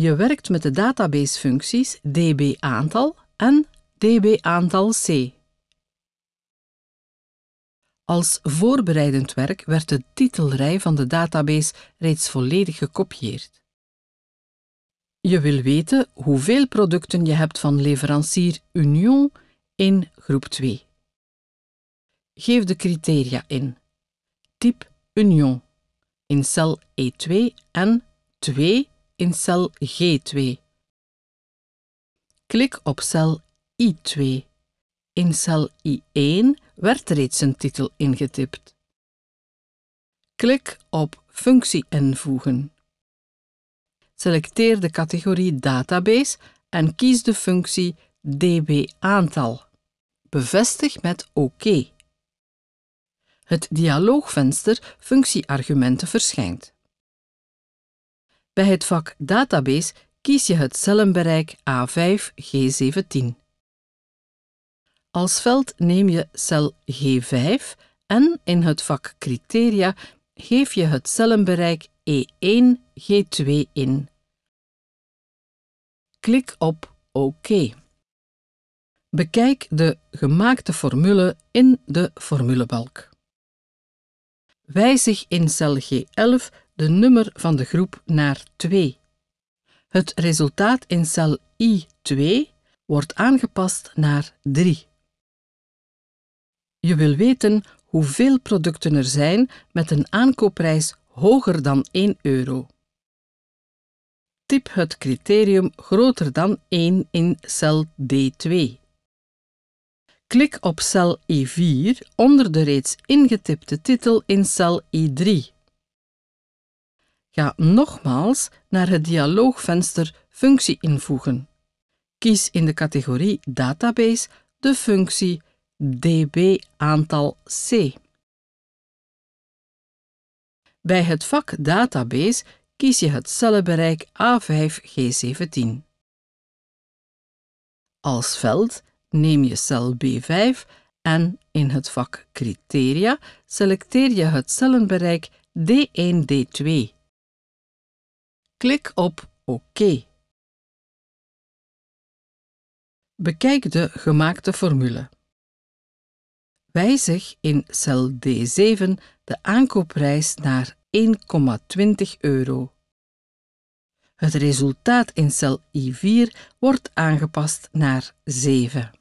Je werkt met de databasefuncties db-aantal en db-aantal-c. Als voorbereidend werk werd de titelrij van de database reeds volledig gekopieerd. Je wil weten hoeveel producten je hebt van leverancier Union in groep 2. Geef de criteria in. Typ Union in cel E2 en 2 in cel G2. Klik op cel I2. In cel I1 werd reeds een titel ingetipt. Klik op Functie invoegen. Selecteer de categorie Database en kies de functie DB-aantal. Bevestig met OK. Het dialoogvenster Functieargumenten verschijnt. Bij het vak Database kies je het cellenbereik A5-G17. Als veld neem je cel G5 en in het vak Criteria geef je het cellenbereik E1-G2 in. Klik op OK. Bekijk de gemaakte formule in de formulebalk. Wijzig in cel G11 de nummer van de groep naar 2. Het resultaat in cel I2 wordt aangepast naar 3. Je wil weten hoeveel producten er zijn met een aankoopprijs hoger dan 1 euro. Typ het criterium groter dan 1 in cel D2. Klik op cel I4 onder de reeds ingetipte titel in cel I3. Ga nogmaals naar het dialoogvenster Functie invoegen. Kies in de categorie Database de functie db aantal C. Bij het vak Database kies je het cellenbereik A5G17. Als veld neem je cel B5 en in het vak Criteria selecteer je het cellenbereik D1-D2. Klik op OK. Bekijk de gemaakte formule. Wijzig in cel D7 de aankoopprijs naar 1,20 euro. Het resultaat in cel I4 wordt aangepast naar 7.